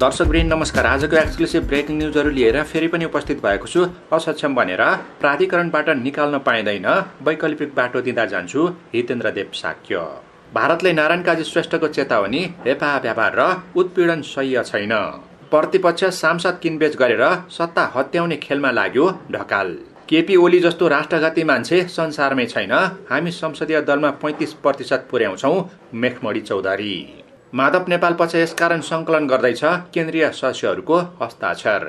दर्शकवृन्द नमस्कार आजको exclusive breaking न्युजहरू लिएर फेरि पनि उपस्थित भएको छु असक्षम भनेर प्राधिकरणबाट निकाल्न पाइँदैन वैकल्पिक बाटो दिँदा जान्छु हितेन्द्र देव साक्य भारतले नारायण काजी श्रेष्ठको चेतावनी हेपा व्यापार र उत्पीडन सह्य छैन प्रतिपक्ष सांसद किनबेच गरेर सत्ता हत्याउने खेलमा लाग्यो ढकाल केपी ओली जस्तो राष्ट्रघाती मान्छे संसारमै छैन हामी संसदीय दलमा पैँतिस प्रतिशत पुर्याउँछौँ मेखमणी चौधरी माधव नेपाल पछि यसकारण सङ्कलन गर्दैछ केन्द्रीय सदस्यहरूको हस्ताक्षर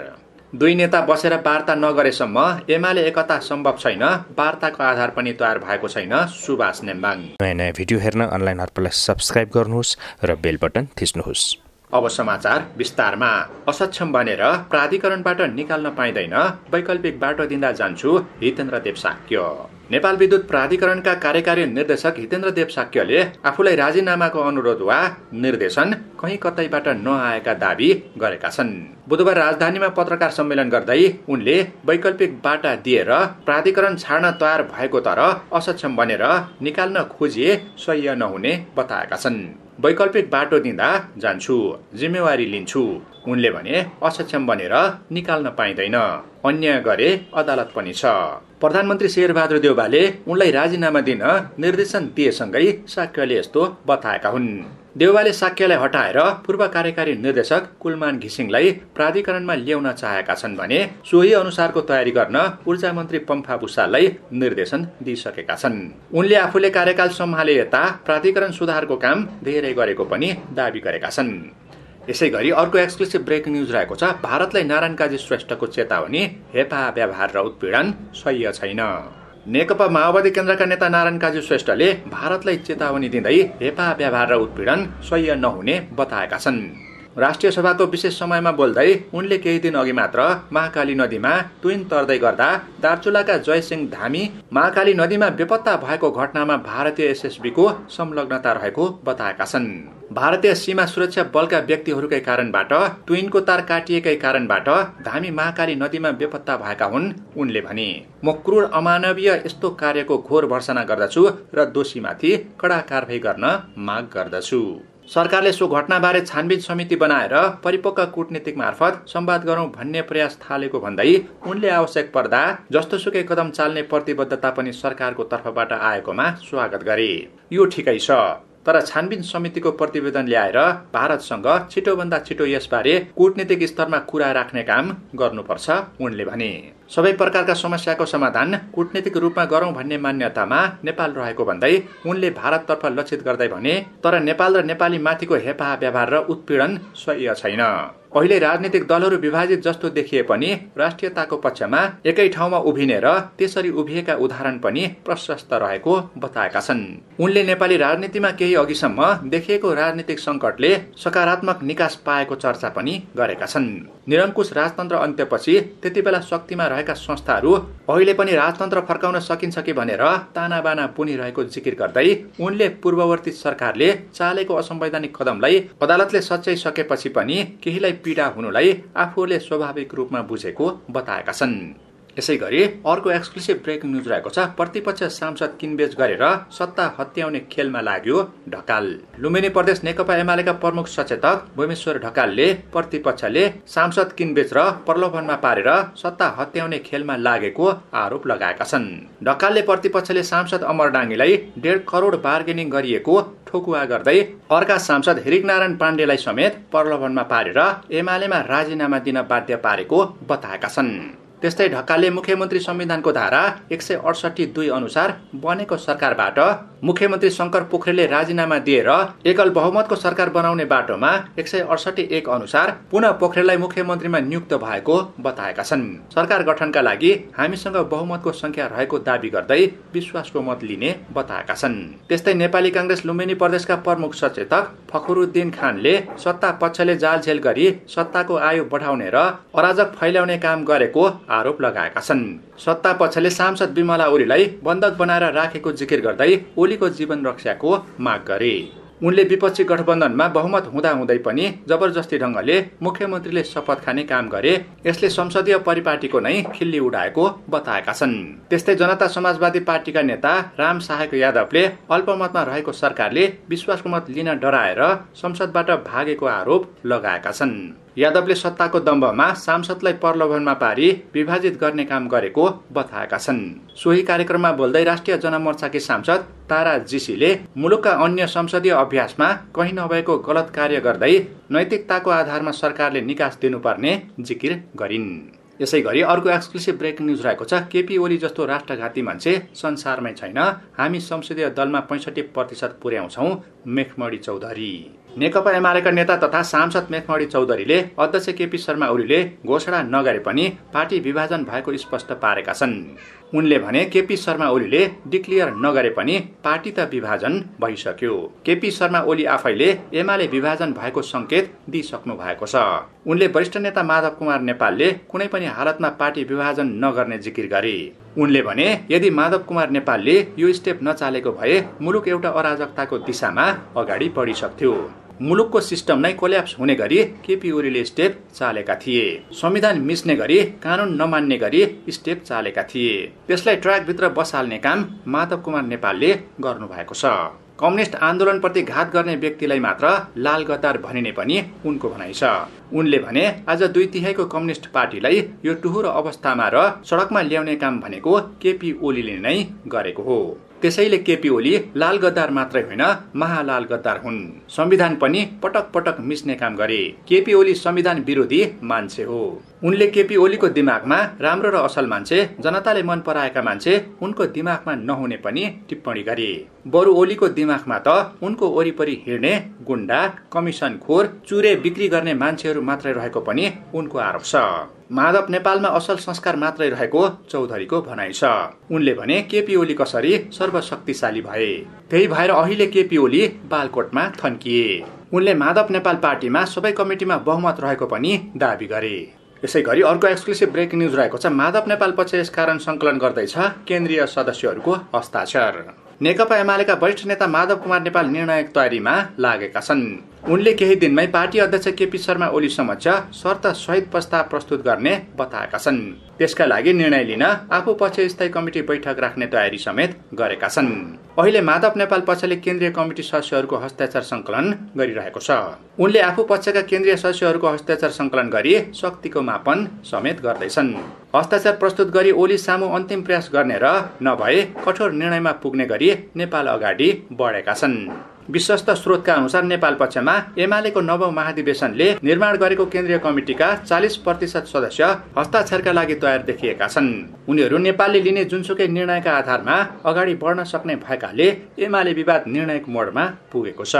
दुई नेता बसेर वार्ता नगरेसम्म एमाले एकता सम्भव छैन वार्ताको आधार पनि तयार भएको छैन सुभाष नेम्बाङ नयाँ नयाँ भिडियो हेर्न अनलाइन हर्पलाई सब्सक्राइब गर्नुहोस् र बेल बटन थिच्नुहोस् अब समाचार विस्तारमा असक्षम बनेर प्राधिकरणबाट निकाल्न पाइँदैन वैकल्पिक बाटो दिँदा जान्छु हितेन्द्र देव साक्य नेपाल विद्युत प्राधिकरणका कार्यकारी निर्देशक हितेन्द्र देव साक्यले आफूलाई राजीनामाको अनुरोध वा निर्देशन कहीँ कतैबाट नआएका दावी गरेका छन् बुधबार राजधानीमा पत्रकार सम्मेलन गर्दै उनले वैकल्पिक बाटा दिएर प्राधिकरण छाड्न तयार भएको तर असक्षम बनेर निकाल्न खोजिए सह्य नहुने बताएका छन् वैकल्पिक बाटो दिँदा जान्छु जिम्मेवारी लिन्छु उनले भने असक्षम बनेर निकाल्न पाइँदैन अन्याय गरे अदालत पनि छ प्रधानमन्त्री शेरबहादुर देउबाले उनलाई राजीनामा दिन निर्देशन दिएसँगै साक्यले यस्तो बताएका हुन् देउबाले साक्यलाई हटाएर पूर्व कार्यकारी निर्देशक कुलमान घिसिङलाई प्राधिकरणमा ल्याउन चाहेका छन् भने सोही अनुसारको तयारी गर्न ऊर्जा मन्त्री पम्फा भूषाललाई निर्देशन दिइसकेका छन् उनले आफूले कार्यकाल सम्हाले यता प्राधिकरण सुधारको काम धेरै गरेको पनि दावी गरेका छन् यसै गरी अर्को एक्सक्लुसिभ ब्रेकिङ न्युज रहेको छ भारतलाई नारायण काजी श्रेष्ठको चेतावनी हेपा व्यवहार र उत्पीडन सह्य छैन नेकपा माओवादी केन्द्रका नेता नारायण काजी श्रेष्ठले भारतलाई चेतावनी दिँदै हेपा व्यवहार र उत्पीडन सह्य नहुने बताएका छन् राष्ट्रिय सभाको विशेष समयमा बोल्दै उनले केही दिन अघि मात्र महाकाली नदीमा ट्विन तर्दै गर्दा दार्चुलाका जयसिंह धामी महाकाली नदीमा बेपत्ता भएको घटनामा भारतीय एसएसबीको संलग्नता रहेको बताएका छन् भारतीय सीमा सुरक्षा बलका व्यक्तिहरूकै कारणबाट ट्विनको तार काटिएकै कारणबाट धामी महाकाली नदीमा बेपत्ता भएका हुन् उनले भने म क्रूर अमानवीय यस्तो कार्यको घोर भर्सना गर्दछु र दोषीमाथि कडा कारवाही गर्न माग गर्दछु सरकारले सो घटनाबारे छानबिन समिति बनाएर परिपक्व कूटनीतिक मार्फत सम्वाद गरौँ भन्ने प्रयास थालेको भन्दै उनले आवश्यक पर्दा जस्तोसुकै कदम चाल्ने प्रतिबद्धता पनि सरकारको तर्फबाट आएकोमा स्वागत गरे यो ठिकै छ तर छानबिन समितिको प्रतिवेदन ल्याएर भारतसँग छिटोभन्दा छिटो यसबारे कुटनीतिक स्तरमा कुरा राख्ने काम गर्नुपर्छ उनले भने सबै प्रकारका समस्याको समाधान कुटनीतिक रूपमा गरौँ भन्ने मान्यतामा नेपाल रहेको भन्दै उनले भारततर्फ लक्षित गर्दै भने तर नेपाल र नेपाली माथिको हेपा व्यवहार र उत्पीडन सही छैन अहिले राजनीतिक दलहरू विभाजित जस्तो देखिए पनि राष्ट्रियताको पक्षमा एकै ठाउँमा उभिने र त्यसरी उभिएका उदाहरण पनि प्रशस्त रहेको बताएका छन् उनले नेपाली राजनीतिमा केही अघिसम्म देखिएको राजनीतिक संकटले सकारात्मक निकास पाएको चर्चा पनि गरेका छन् निरङ्कुश राजतन्त्र अन्त्यपछि त्यति बेला शक्तिमा भएका संस्थाहरू अहिले पनि राजतन्त्र फर्काउन सकिन्छ कि भनेर तानाबाना पुनिरहेको जिकिर गर्दै उनले पूर्ववर्ती सरकारले चालेको असंवैधानिक कदमलाई अदालतले सच्याइसकेपछि पनि केहीलाई पीडा हुनुलाई आफूले स्वाभाविक रूपमा बुझेको बताएका छन् यसै गरी अर्को एक्सक्लुसिभ ब्रेकिङ न्युज रहेको छ प्रतिपक्ष सांसद किनबेच गरेर सत्ता हत्याउने खेलमा लाग्यो ढकाल लुम्बिनी प्रदेश नेकपा एमालेका प्रमुख सचेतक भूमेश्वर ढकालले प्रतिपक्षले सांसद किनबेच र प्रलोभनमा पारेर सत्ता हत्याउने खेलमा लागेको आरोप लगाएका छन् ढकालले प्रतिपक्षले सांसद अमर डाङ्गीलाई डेढ करोड बार्गेनिङ गरिएको ठोकुवा गर्दै अर्का सांसद नारायण पाण्डेलाई समेत प्रलोभनमा पारेर एमालेमा राजीनामा दिन बाध्य पारेको बताएका छन् त्यस्तै ढक्काले मुख्यमन्त्री संविधानको धारा एक सय अडसठी दुई अनुसार बनेको सरकारबाट मुख्यमन्त्री शङ्कर पोखरेलले राजीनामा दिएर एकल बहुमतको सरकार बनाउने बाटोमा एक सय अडसठी एक अनुसार पुनः पोखरेललाई मुख्यमन्त्रीमा नियुक्त भएको बताएका छन् सरकार गठनका लागि हामीसँग बहुमतको संख्या रहेको दावी गर्दै विश्वासको मत लिने बताएका छन् त्यस्तै नेपाली काङ्ग्रेस लुम्बिनी प्रदेशका प्रमुख सचेतक फखरुद्दिन खानले सत्ता पक्षले जालझेल गरी सत्ताको आयु बढाउने र अराजक फैलाउने काम गरेको आरोप लगाएका छन् सत्ता पक्षले सांसद विमला ओलीलाई बन्धक बनाएर राखेको जिकिर गर्दै ओलीको जीवन रक्षाको माग गरे उनले विपक्षी गठबन्धनमा बहुमत हुँदाहुँदै पनि जबरजस्ती ढङ्गले मुख्यमन्त्रीले शपथ खाने काम गरे यसले संसदीय परिपाटीको नै खिल्ली उडाएको बताएका छन् त्यस्तै जनता समाजवादी पार्टीका नेता राम सहायक यादवले अल्पमतमा रहेको सरकारले विश्वासको मत लिन डराएर संसदबाट भागेको आरोप लगाएका छन् यादवले सत्ताको दम्बमा सांसदलाई प्रलोभनमा पारी विभाजित गर्ने काम गरेको बताएका छन् सोही कार्यक्रममा बोल्दै राष्ट्रिय जनमोर्चाकी सांसद तारा जीसीले मुलुकका अन्य संसदीय अभ्यासमा कहीँ नभएको गलत कार्य गर्दै नैतिकताको आधारमा सरकारले निकास दिनुपर्ने जिकिर गरिन् यसै गरी अर्को एक्सक्लुसिभ ब्रेक न्युज रहेको छ केपी ओली जस्तो राष्ट्रघाती मान्छे संसारमै छैन हामी संसदीय दलमा पैँसठी प्रतिशत पुर्याउँछौँ मेखमणी चौधरी नेकपा एमालेका नेता तथा सांसद मेखमणी चौधरीले अध्यक्ष केपी शर्मा ओलीले घोषणा नगरे पनि पार्टी विभाजन भएको स्पष्ट पारेका छन् उनले भने केपी शर्मा ओलीले डिक्लियर नगरे पनि पार्टी त विभाजन भइसक्यो केपी शर्मा ओली आफैले एमाले विभाजन भएको संकेत दिइसक्नु भएको छ उनले वरिष्ठ नेता माधव कुमार नेपालले कुनै पनि हालतमा पार्टी विभाजन नगर्ने जिकिर गरे उनले भने यदि माधव कुमार नेपालले यो स्टेप नचालेको भए मुलुक एउटा अराजकताको दिशामा अगाडि बढिसक्थ्यो मुलुकको सिस्टम नै कोल्याप्स हुने गरी केपी ओलीले स्टेप चालेका थिए संविधान मिस्ने गरी कानुन नमान्ने गरी स्टेप चालेका थिए त्यसलाई ट्र्याकभित्र बसाल्ने काम माधव कुमार नेपालले गर्नु भएको छ कम्युनिस्ट आन्दोलनप्रति घात गर्ने व्यक्तिलाई मात्र लाल गतार भनिने पनि उनको भनाइ छ उनले भने आज दुई तिहाईको कम्युनिस्ट पार्टीलाई यो टुहुरो अवस्थामा र सडकमा ल्याउने काम भनेको केपी ओलीले नै गरेको हो त्यसैले केपी ओली लाल गद्दार मात्रै होइन महालाल गद्दार हुन् संविधान पनि पटक पटक मिस्ने काम गरे केपी ओली संविधान विरोधी मान्छे हो उनले केपी ओलीको दिमागमा राम्रो र असल मान्छे जनताले मन पराएका मान्छे उनको दिमागमा नहुने पनि टिप्पणी गरे बरु ओलीको दिमागमा त उनको वरिपरि हिँड्ने गुन्डा कमिसन खोर चुरे बिक्री गर्ने मान्छेहरू मात्रै रहेको पनि उनको आरोप छ माधव नेपालमा असल संस्कार मात्रै रहेको चौधरीको भनाइ छ उनले भने केपी ओली कसरी सर्वशक्तिशाली भए त्यही भएर अहिले केपी ओली बालकोटमा थन्किए उनले माधव नेपाल पार्टीमा सबै कमिटीमा बहुमत रहेको पनि दावी गरे यसै गरी अर्को एक्सक्लुसिभ ब्रेक न्युज रहेको छ माधव नेपाल पछि यसकारण सङ्कलन गर्दैछ केन्द्रीय सदस्यहरूको हस्ताक्षर नेकपा एमालेका वरिष्ठ नेता माधव कुमार नेपाल निर्णायक तयारीमा लागेका छन् उनले केही दिनमै पार्टी अध्यक्ष केपी शर्मा ओली समक्ष शर्त सहित प्रस्ताव प्रस्तुत गर्ने बताएका छन् त्यसका लागि निर्णय लिन आफू पक्ष स्थायी कमिटी बैठक राख्ने तयारी समेत गरेका छन् अहिले माधव नेपाल पक्षले केन्द्रीय कमिटी सदस्यहरूको हस्ताक्षर सङ्कलन गरिरहेको छ उनले आफू पक्षका केन्द्रीय सदस्यहरूको हस्ताक्षर सङ्कलन गरी शक्तिको मापन समेत गर्दैछन् हस्ताक्षर प्रस्तुत गरी ओली सामु अन्तिम प्रयास गर्ने र नभए कठोर निर्णयमा पुग्ने गरी नेपाल अगाडि बढेका छन् विश्वस्त स्रोतका अनुसार नेपाल पक्षमा एमालेको नवौं महाधिवेशनले निर्माण गरेको केन्द्रीय कमिटिका चालिस प्रतिशत सदस्य हस्ताक्षरका लागि तयार देखिएका छन् उनीहरू नेपालले लिने जुनसुकै निर्णयका आधारमा अगाडि बढ्न सक्ने भएकाले एमाले विवाद निर्णय मोडमा पुगेको छ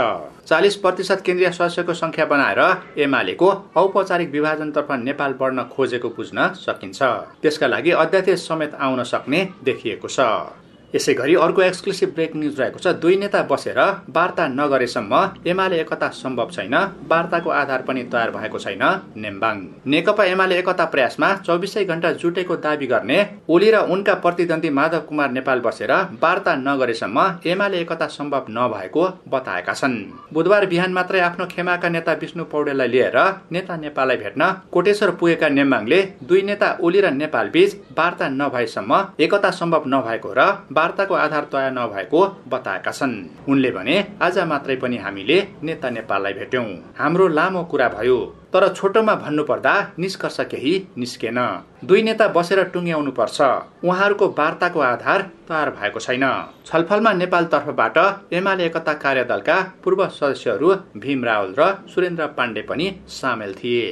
चालिस प्रतिशत केन्द्रीय सदस्यको संख्या बनाएर एमालेको औपचारिक विभाजनतर्फ नेपाल बढ्न खोजेको बुझ्न सकिन्छ त्यसका लागि अध्यादेश समेत आउन सक्ने देखिएको छ यसै गरी अर्को एक्सक्लुसिभ ब्रेक न्युज रहेको छ दुई नेता बसेर वार्ता नगरेसम्म एमाले एकता सम्भव छैन वार्ताको आधार पनि तयार भएको छैन नेम्बाङ नेकपा एमाले एकता प्रयासमा चौबिसै घण्टा जुटेको दावी गर्ने ओली र उनका प्रतिद्वन्दी माधव कुमार नेपाल बसेर वार्ता नगरेसम्म एमाले एकता सम्भव नभएको बताएका छन् बुधबार बिहान मात्रै आफ्नो खेमाका नेता विष्णु पौडेललाई लिएर नेता नेपाललाई भेट्न कोटेश्वर पुगेका नेम्बाङले दुई नेता ओली र नेपाल बीच वार्ता नभएसम्म एकता सम्भव नभएको र वार्ताको आधार तय नभएको बताएका छन् उनले भने आज मात्रै पनि हामीले नेता नेपाललाई भेट्यौं हाम्रो लामो कुरा भयो तर छोटोमा भन्नुपर्दा निष्कर्ष केही निस्केन दुई नेता बसेर टुङ्ग्याउनु पर्छ उहाँहरूको वार्ताको आधार तयार भएको छैन छलफलमा नेपाल तर्फबाट एमाले एकता कार्यदलका पूर्व सदस्यहरू भीम रावल र सुरेन्द्र पाण्डे पनि सामेल थिए